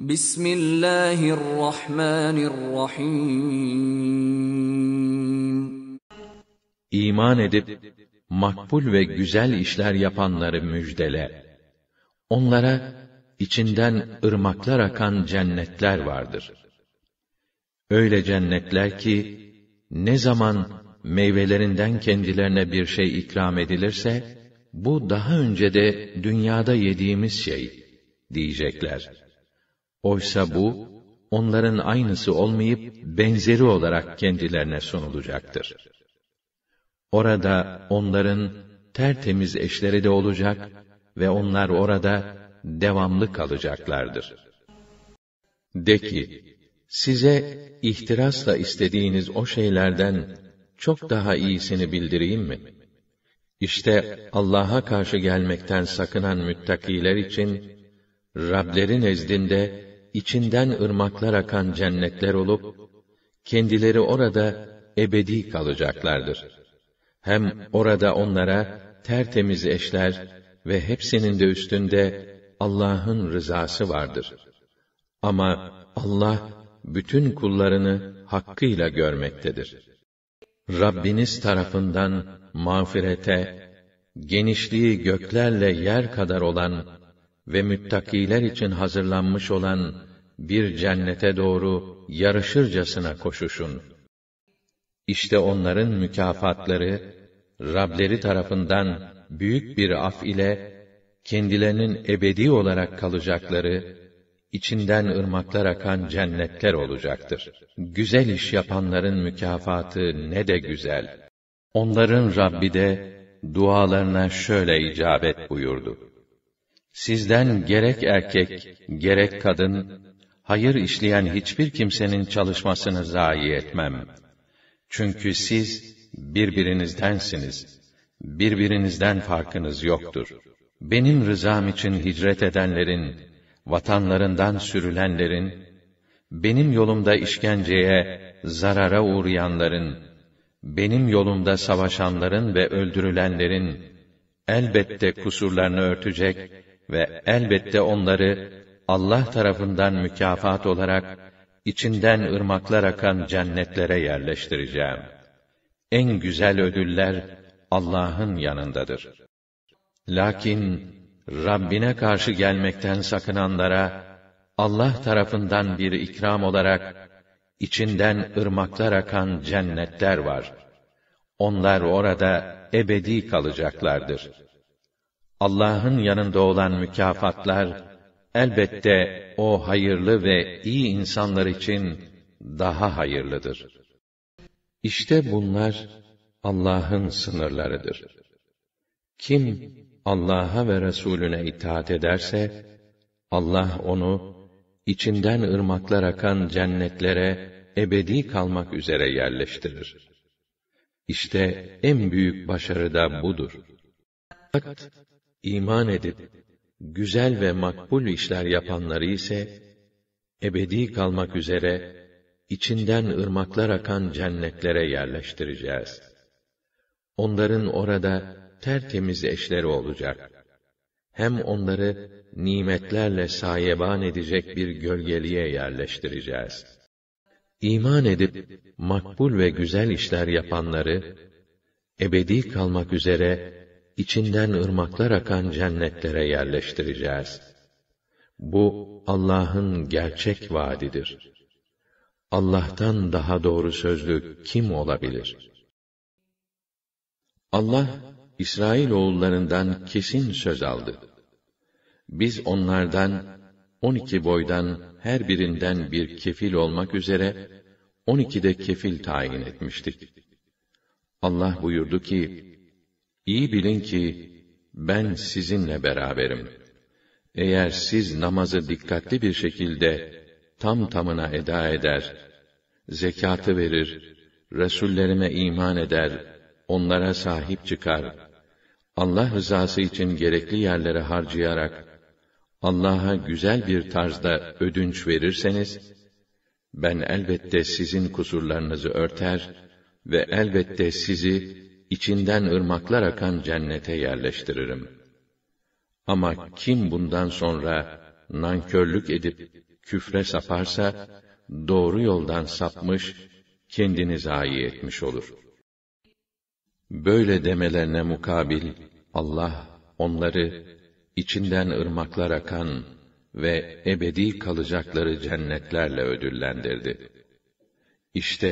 Bismillahirrahmanirrahim. İman edip makbul ve güzel işler yapanları müjdele. Onlara içinden ırmaklar akan cennetler vardır. Öyle cennetler ki ne zaman meyvelerinden kendilerine bir şey ikram edilirse bu daha önce de dünyada yediğimiz şey diyecekler. Oysa bu, onların aynısı olmayıp, benzeri olarak kendilerine sunulacaktır. Orada onların tertemiz eşleri de olacak ve onlar orada devamlı kalacaklardır. De ki, size ihtirasla istediğiniz o şeylerden çok daha iyisini bildireyim mi? İşte Allah'a karşı gelmekten sakınan müttakiler için Rablerin ezdinde içinden ırmaklar akan cennetler olup, kendileri orada ebedi kalacaklardır. Hem orada onlara tertemiz eşler ve hepsinin de üstünde Allah'ın rızası vardır. Ama Allah bütün kullarını hakkıyla görmektedir. Rabbiniz tarafından mağfirete, genişliği göklerle yer kadar olan ve müttakiler için hazırlanmış olan bir cennete doğru yarışırcasına koşuşun. İşte onların mükafatları Rableri tarafından büyük bir af ile kendilerinin ebedi olarak kalacakları içinden ırmaklar akan cennetler olacaktır. Güzel iş yapanların mükafatı ne de güzel. Onların Rabbi de dualarına şöyle icabet buyurdu. Sizden gerek erkek, gerek kadın, hayır işleyen hiçbir kimsenin çalışmasını zayi etmem. Çünkü siz birbirinizdensiniz. Birbirinizden farkınız yoktur. Benim rızam için hicret edenlerin, vatanlarından sürülenlerin, benim yolumda işkenceye, zarara uğrayanların, benim yolumda savaşanların ve öldürülenlerin, elbette kusurlarını örtecek, ve elbette onları Allah tarafından mükafat olarak içinden ırmaklar akan cennetlere yerleştireceğim. En güzel ödüller Allah'ın yanındadır. Lakin Rabbine karşı gelmekten sakınanlara Allah tarafından bir ikram olarak içinden ırmaklar akan cennetler var. Onlar orada ebedi kalacaklardır.'' Allah'ın yanında olan mükafatlar elbette o hayırlı ve iyi insanlar için daha hayırlıdır. İşte bunlar Allah'ın sınırlarıdır. Kim Allah'a ve Resulüne itaat ederse Allah onu içinden ırmaklar akan cennetlere ebedi kalmak üzere yerleştirir. İşte en büyük başarı da budur. Fakat iman edip güzel ve makbul işler yapanları ise ebedi kalmak üzere içinden ırmaklar akan cennetlere yerleştireceğiz. Onların orada tertemiz eşleri olacak. Hem onları nimetlerle sayeban edecek bir gölgeliğe yerleştireceğiz. İman edip makbul ve güzel işler yapanları ebedi kalmak üzere içinden ırmaklar akan cennetlere yerleştireceğiz. Bu Allah'ın gerçek vaadidir. Allah'tan daha doğru sözlü kim olabilir? Allah İsrail oğullarından kesin söz aldı. Biz onlardan 12 boydan her birinden bir kefil olmak üzere 12 de kefil tayin etmiştik. Allah buyurdu ki: İyi bilin ki ben sizinle beraberim. Eğer siz namazı dikkatli bir şekilde tam tamına eda eder, zekatı verir, resullerime iman eder, onlara sahip çıkar, Allah rızası için gerekli yerlere harcayarak, Allah'a güzel bir tarzda ödünç verirseniz, ben elbette sizin kusurlarınızı örter ve elbette sizi içinden ırmaklar akan cennete yerleştiririm. Ama kim bundan sonra nankörlük edip küfre saparsa, doğru yoldan sapmış, kendini zayi etmiş olur. Böyle demelerine mukabil, Allah onları içinden ırmaklar akan ve ebedi kalacakları cennetlerle ödüllendirdi. İşte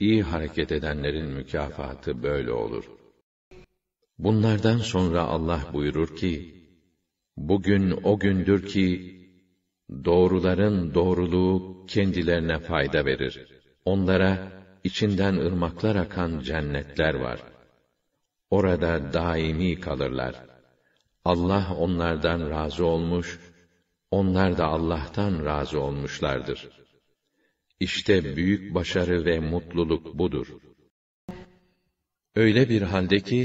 iyi hareket edenlerin mükafatı böyle olur. Bunlardan sonra Allah buyurur ki, Bugün o gündür ki, doğruların doğruluğu kendilerine fayda verir. Onlara, içinden ırmaklar akan cennetler var. Orada daimi kalırlar. Allah onlardan razı olmuş, onlar da Allah'tan razı olmuşlardır.'' İşte büyük başarı ve mutluluk budur. Öyle bir halde ki,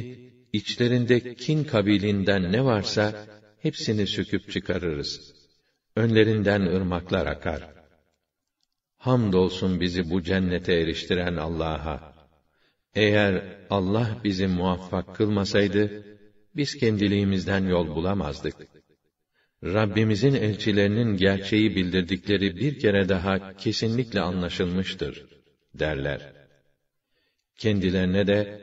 içlerinde kin kabilinden ne varsa, hepsini söküp çıkarırız. Önlerinden ırmaklar akar. Hamdolsun bizi bu cennete eriştiren Allah'a. Eğer Allah bizi muvaffak kılmasaydı, biz kendiliğimizden yol bulamazdık.'' Rabbimizin elçilerinin gerçeği bildirdikleri bir kere daha kesinlikle anlaşılmıştır derler. Kendilerine de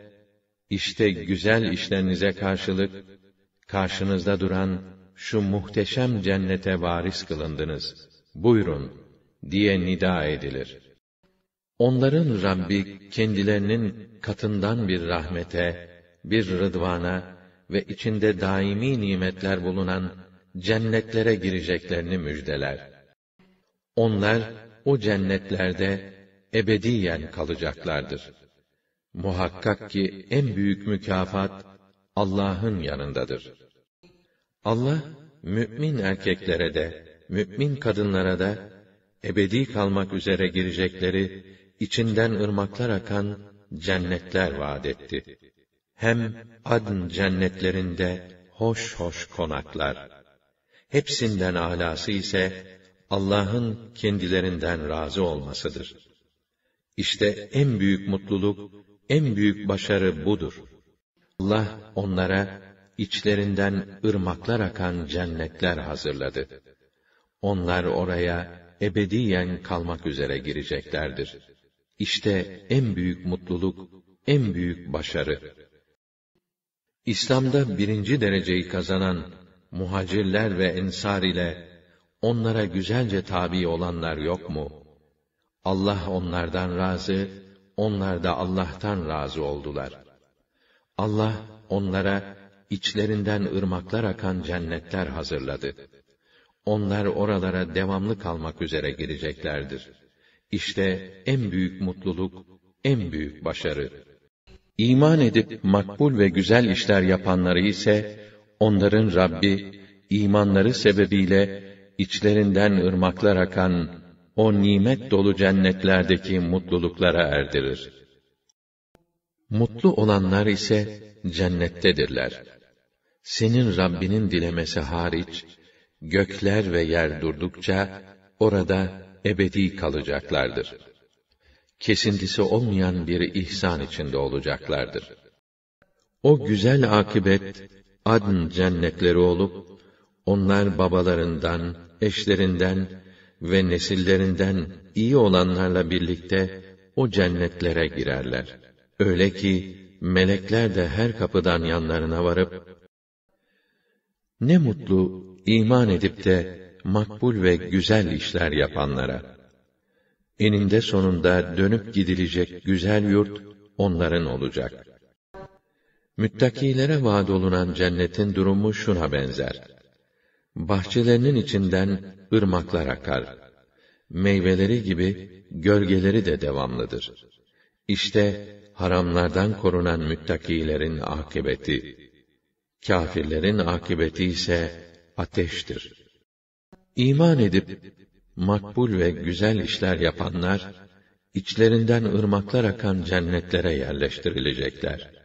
işte güzel işlerinize karşılık karşınızda duran şu muhteşem cennete varis kılındınız. Buyurun diye nida edilir. Onların Rabbi kendilerinin katından bir rahmete, bir rıdvana ve içinde daimi nimetler bulunan cennetlere gireceklerini müjdeler. Onlar o cennetlerde ebediyen kalacaklardır. Muhakkak ki en büyük mükafat Allah'ın yanındadır. Allah mümin erkeklere de mümin kadınlara da ebedi kalmak üzere girecekleri içinden ırmaklar akan cennetler vaad etti. Hem adn cennetlerinde hoş hoş konaklar. Hepsinden alası ise Allah'ın kendilerinden razı olmasıdır. İşte en büyük mutluluk, en büyük başarı budur. Allah onlara içlerinden ırmaklar akan cennetler hazırladı. Onlar oraya ebediyen kalmak üzere gireceklerdir. İşte en büyük mutluluk, en büyük başarı. İslam'da birinci dereceyi kazanan muhacirler ve ensar ile onlara güzelce tabi olanlar yok mu? Allah onlardan razı, onlar da Allah'tan razı oldular. Allah onlara içlerinden ırmaklar akan cennetler hazırladı. Onlar oralara devamlı kalmak üzere gireceklerdir. İşte en büyük mutluluk, en büyük başarı. İman edip makbul ve güzel işler yapanları ise onların Rabbi imanları sebebiyle içlerinden ırmaklar akan o nimet dolu cennetlerdeki mutluluklara erdirir. Mutlu olanlar ise cennettedirler. Senin Rabbinin dilemesi hariç gökler ve yer durdukça orada ebedi kalacaklardır. Kesintisi olmayan bir ihsan içinde olacaklardır. O güzel akibet adn cennetleri olup, onlar babalarından, eşlerinden ve nesillerinden iyi olanlarla birlikte o cennetlere girerler. Öyle ki melekler de her kapıdan yanlarına varıp ne mutlu iman edip de makbul ve güzel işler yapanlara. Eninde sonunda dönüp gidilecek güzel yurt onların olacak.'' Müttakilere vaad olunan cennetin durumu şuna benzer. Bahçelerinin içinden ırmaklar akar. Meyveleri gibi gölgeleri de devamlıdır. İşte haramlardan korunan müttakilerin akıbeti. kafirlerin akıbeti ise ateştir. İman edip makbul ve güzel işler yapanlar içlerinden ırmaklar akan cennetlere yerleştirilecekler.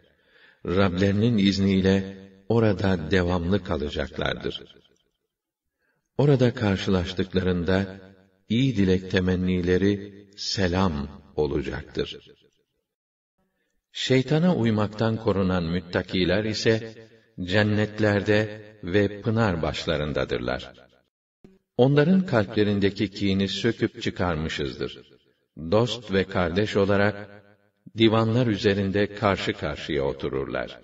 Rablerinin izniyle orada devamlı kalacaklardır. Orada karşılaştıklarında iyi dilek temennileri selam olacaktır. Şeytana uymaktan korunan müttakiler ise cennetlerde ve pınar başlarındadırlar. Onların kalplerindeki kini söküp çıkarmışızdır. Dost ve kardeş olarak divanlar üzerinde karşı karşıya otururlar.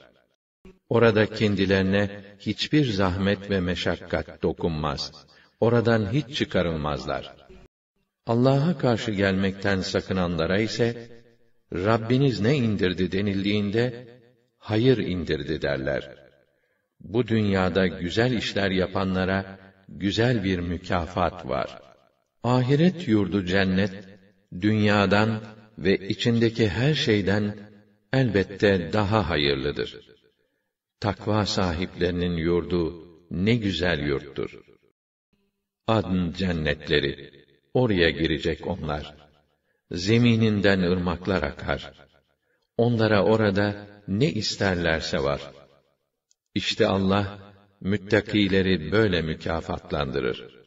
Orada kendilerine hiçbir zahmet ve meşakkat dokunmaz. Oradan hiç çıkarılmazlar. Allah'a karşı gelmekten sakınanlara ise Rabbiniz ne indirdi denildiğinde hayır indirdi derler. Bu dünyada güzel işler yapanlara güzel bir mükafat var. Ahiret yurdu cennet dünyadan ve içindeki her şeyden elbette daha hayırlıdır. Takva sahiplerinin yurdu ne güzel yurttur. Adn cennetleri, oraya girecek onlar. Zemininden ırmaklar akar. Onlara orada ne isterlerse var. İşte Allah, müttakileri böyle mükafatlandırır.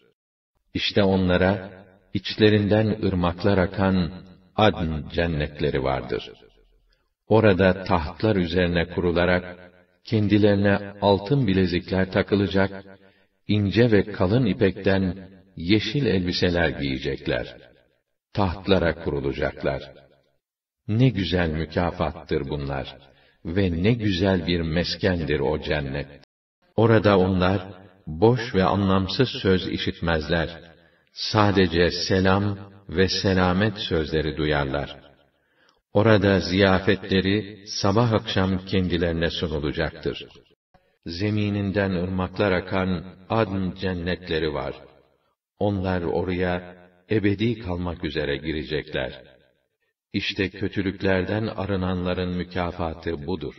İşte onlara, içlerinden ırmaklar akan adn cennetleri vardır. Orada tahtlar üzerine kurularak, kendilerine altın bilezikler takılacak, ince ve kalın ipekten yeşil elbiseler giyecekler. Tahtlara kurulacaklar. Ne güzel mükafattır bunlar ve ne güzel bir meskendir o cennet. Orada onlar boş ve anlamsız söz işitmezler. Sadece selam ve selamet sözleri duyarlar. Orada ziyafetleri sabah akşam kendilerine sunulacaktır. Zemininden ırmaklar akan adn cennetleri var. Onlar oraya ebedi kalmak üzere girecekler. İşte kötülüklerden arınanların mükafatı budur.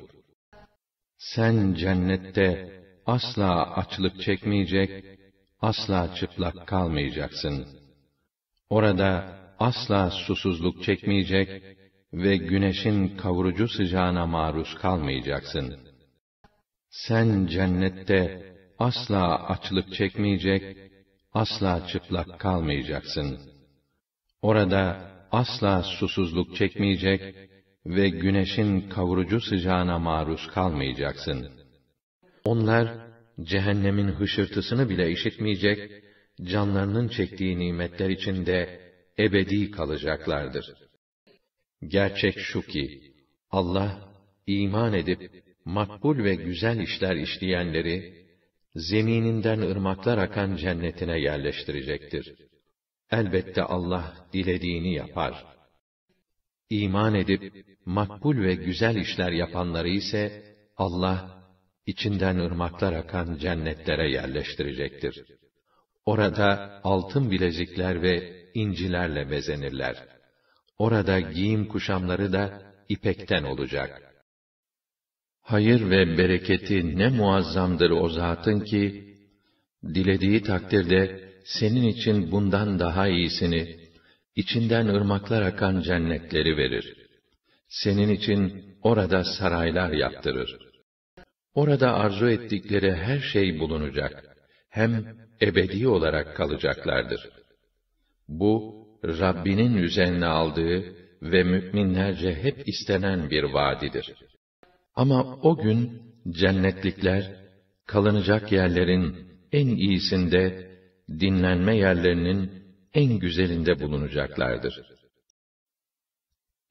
Sen cennette asla açlık çekmeyecek, asla çıplak kalmayacaksın.'' Orada asla susuzluk çekmeyecek ve güneşin kavurucu sıcağına maruz kalmayacaksın. Sen cennette asla açlık çekmeyecek, asla çıplak kalmayacaksın. Orada asla susuzluk çekmeyecek ve güneşin kavurucu sıcağına maruz kalmayacaksın. Onlar cehennemin hışırtısını bile işitmeyecek canlarının çektiği nimetler içinde ebedi kalacaklardır. Gerçek şu ki, Allah, iman edip, makbul ve güzel işler işleyenleri, zemininden ırmaklar akan cennetine yerleştirecektir. Elbette Allah dilediğini yapar. İman edip, makbul ve güzel işler yapanları ise, Allah, içinden ırmaklar akan cennetlere yerleştirecektir. Orada altın bilezikler ve incilerle bezenirler. Orada giyim kuşamları da ipekten olacak. Hayır ve bereketi ne muazzamdır o zatın ki, dilediği takdirde senin için bundan daha iyisini, içinden ırmaklar akan cennetleri verir. Senin için orada saraylar yaptırır. Orada arzu ettikleri her şey bulunacak. Hem ebedi olarak kalacaklardır. Bu, Rabbinin üzerine aldığı ve müminlerce hep istenen bir vaadidir. Ama o gün cennetlikler, kalınacak yerlerin en iyisinde, dinlenme yerlerinin en güzelinde bulunacaklardır.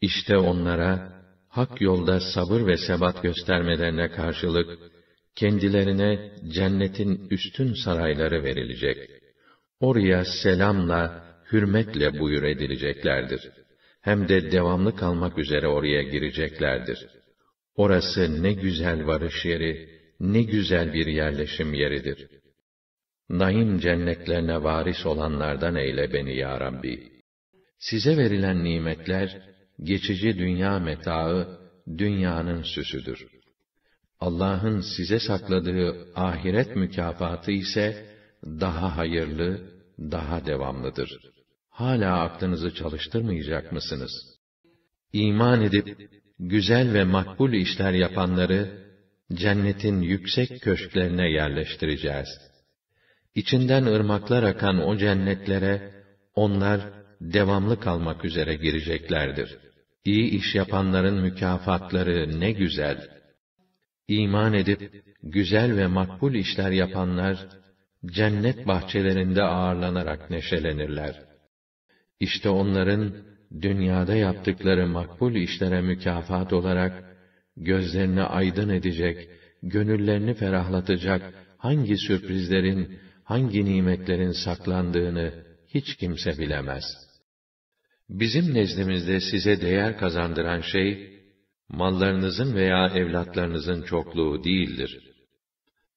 İşte onlara, hak yolda sabır ve sebat göstermelerine karşılık, kendilerine cennetin üstün sarayları verilecek. Oraya selamla, hürmetle buyur edileceklerdir. Hem de devamlı kalmak üzere oraya gireceklerdir. Orası ne güzel varış yeri, ne güzel bir yerleşim yeridir. Naim cennetlerine varis olanlardan eyle beni ya Rabbi. Size verilen nimetler, geçici dünya metaı, dünyanın süsüdür. Allah'ın size sakladığı ahiret mükafatı ise daha hayırlı, daha devamlıdır. Hala aklınızı çalıştırmayacak mısınız? İman edip güzel ve makbul işler yapanları cennetin yüksek köşklerine yerleştireceğiz. İçinden ırmaklar akan o cennetlere onlar devamlı kalmak üzere gireceklerdir. İyi iş yapanların mükafatları ne güzel. İman edip güzel ve makbul işler yapanlar cennet bahçelerinde ağırlanarak neşelenirler. İşte onların dünyada yaptıkları makbul işlere mükafat olarak gözlerini aydın edecek, gönüllerini ferahlatacak hangi sürprizlerin, hangi nimetlerin saklandığını hiç kimse bilemez. Bizim nezdimizde size değer kazandıran şey mallarınızın veya evlatlarınızın çokluğu değildir.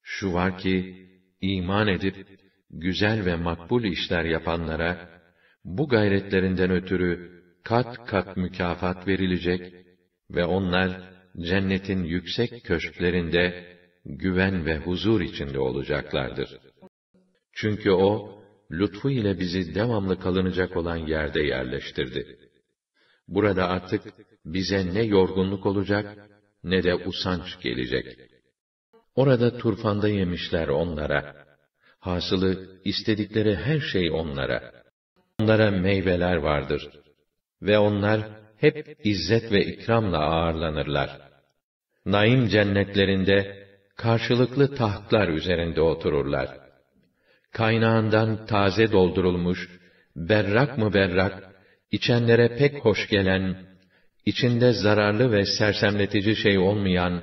Şu var ki, iman edip, güzel ve makbul işler yapanlara, bu gayretlerinden ötürü kat kat mükafat verilecek ve onlar cennetin yüksek köşklerinde güven ve huzur içinde olacaklardır. Çünkü o, lütfu ile bizi devamlı kalınacak olan yerde yerleştirdi. Burada artık bize ne yorgunluk olacak, ne de usanç gelecek. Orada turfanda yemişler onlara. Hasılı, istedikleri her şey onlara. Onlara meyveler vardır. Ve onlar, hep izzet ve ikramla ağırlanırlar. Naim cennetlerinde, karşılıklı tahtlar üzerinde otururlar. Kaynağından taze doldurulmuş, berrak mı berrak, içenlere pek hoş gelen içinde zararlı ve sersemletici şey olmayan,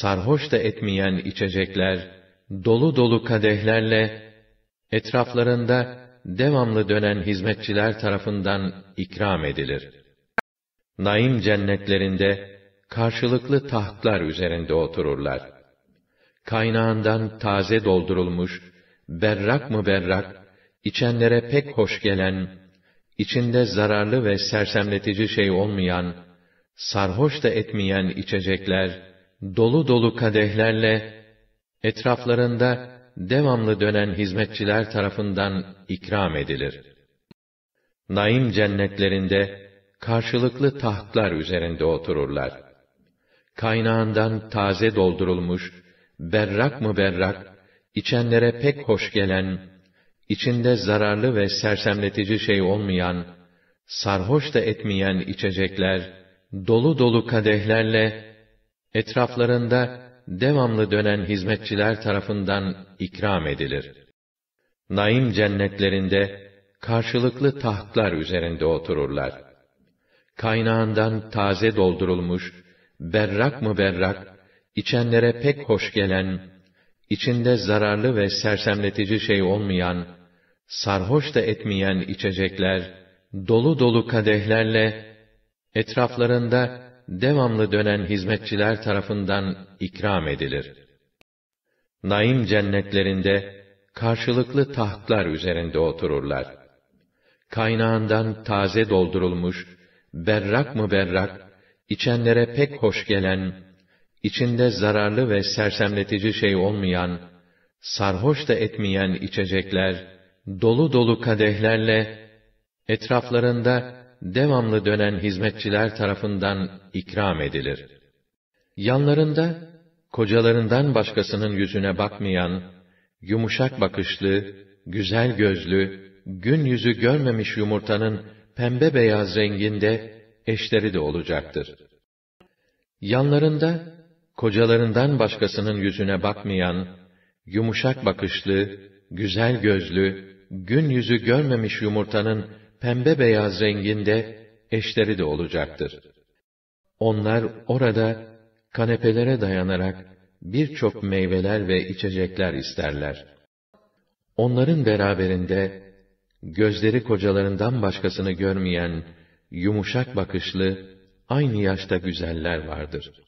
sarhoş da etmeyen içecekler, dolu dolu kadehlerle, etraflarında devamlı dönen hizmetçiler tarafından ikram edilir. Naim cennetlerinde, karşılıklı tahtlar üzerinde otururlar. Kaynağından taze doldurulmuş, berrak mı berrak, içenlere pek hoş gelen, içinde zararlı ve sersemletici şey olmayan, sarhoş da etmeyen içecekler, dolu dolu kadehlerle, etraflarında devamlı dönen hizmetçiler tarafından ikram edilir. Naim cennetlerinde, karşılıklı tahtlar üzerinde otururlar. Kaynağından taze doldurulmuş, berrak mı berrak, içenlere pek hoş gelen, içinde zararlı ve sersemletici şey olmayan, sarhoş da etmeyen içecekler, dolu dolu kadehlerle, etraflarında devamlı dönen hizmetçiler tarafından ikram edilir. Naim cennetlerinde, karşılıklı tahtlar üzerinde otururlar. Kaynağından taze doldurulmuş, berrak mı berrak, içenlere pek hoş gelen, içinde zararlı ve sersemletici şey olmayan, sarhoş da etmeyen içecekler, dolu dolu kadehlerle, etraflarında devamlı dönen hizmetçiler tarafından ikram edilir. Naim cennetlerinde, karşılıklı tahtlar üzerinde otururlar. Kaynağından taze doldurulmuş, berrak mı berrak, içenlere pek hoş gelen, içinde zararlı ve sersemletici şey olmayan, sarhoş da etmeyen içecekler, dolu dolu kadehlerle etraflarında devamlı dönen hizmetçiler tarafından ikram edilir. Yanlarında kocalarından başkasının yüzüne bakmayan, yumuşak bakışlı, güzel gözlü, gün yüzü görmemiş yumurtanın pembe beyaz renginde eşleri de olacaktır. Yanlarında kocalarından başkasının yüzüne bakmayan, yumuşak bakışlı, güzel gözlü, gün yüzü görmemiş yumurtanın pembe beyaz renginde eşleri de olacaktır. Onlar orada kanepelere dayanarak birçok meyveler ve içecekler isterler. Onların beraberinde gözleri kocalarından başkasını görmeyen yumuşak bakışlı aynı yaşta güzeller vardır.''